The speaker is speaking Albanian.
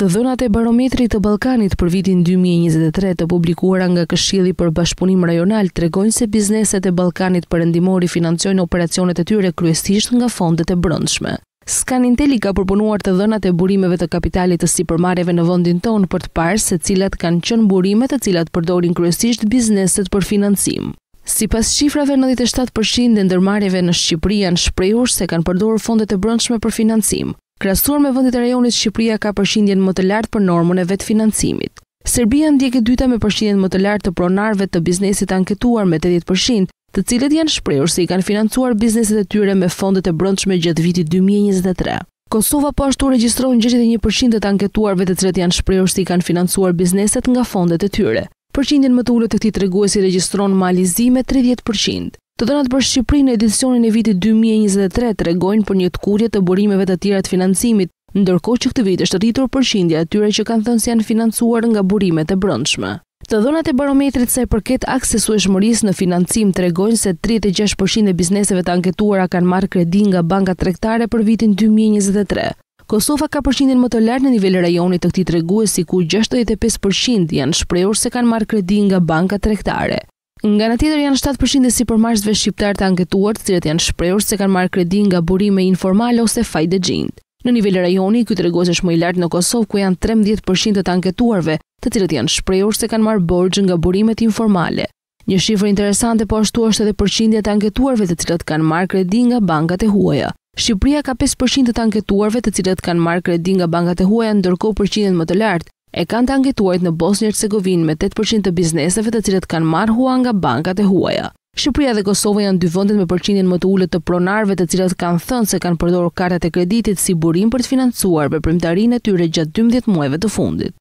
të dhënat e barometrit të Ballkanit për vitin 2023 të publikuara nga Këshilli për Bashpunim Rajonal tregojnë se bizneset e Ballkanit Perëndimor i financojnë operacionet e tyre kryesisht nga fondet e brendshme. Scanintel i ka propozuar të dhënat e burimeve të kapitalit të sipërmarrjeve në vendin tonë për të parë se cilat kanë qenë burime të cilat përdorin kryesisht bizneset për financim. Si pas shifrave, 97% dhe ndërmarjeve në Shqipëri janë shprehur se kanë përdorë fondet e brëndshme për financim. Krasuar me vëndit e rajonit, Shqipëria ka përshindjen më të lartë për normën e vetë financimit. Serbia e dyta me përshindjen më të lartë të pronarve të biznesit anketuar me 80%, të cilet janë shprejur se i kanë financuar bizneset e tyre me fondet e brëndshme gjithë vitit 2023. Kosova po ashtu regjistron 61% të anketuarve të cilët janë shprehur se i kanë financuar bizneset nga fondet e tyre. Përqindjen më të ulët të këtij si regjistron Mali Zi me 30%. Të dhënat për Shqipërinë në edicionin e vitit 2023 tregojnë për një kurje të burimeve të tjera të financimit, ndërkohë që këtë vit është rritur përqindja tyre që kanë thënë se janë financuar nga burimet e brendshme. Të dhënat e barometrit sa i përket aksesueshmërisë në financim tregojnë se 36% e bizneseve të anketuara kanë marrë kredi nga banka tregtare për vitin 2023. Kosova ka përqindjen më të lartë në nivellë rajonit të këtij treguesi ku 65% janë shprehur se kanë marrë kredi nga banka tregtare. Nga në tjetër janë 7% e si përmarsve shqiptar të anketuar të cilët janë shprejur se kanë marrë kredi nga burime informal ose dhe gjind. Në nivel rajoni, këtë regoz është më i lartë në Kosovë ku janë 13% të anketuarve të cilët janë shprejur se kanë marrë borgjë nga burimet informale. Një shifrë interesante po ashtu është edhe përqindja të anketuarve të cilët kanë marrë kredi nga bankat e huaja. Shqipria ka 5% të anketuarve të cilët kanë marrë kredi nga bankat e huaja, ndërko përqindjen më të lartë e kanë të angituajt në Bosnjë-Herzegovin me 8% të bizneseve të cilët kanë marë hua nga bankat e huaja. Shqipëria dhe Kosova janë dy vendet me përqindjen më të ulët të pronarëve, të cilat kanë thënë se kanë përdorur kartat e kreditit si burim për të financuar veprimtarinë e tyre gjatë 12 muajve të fundit.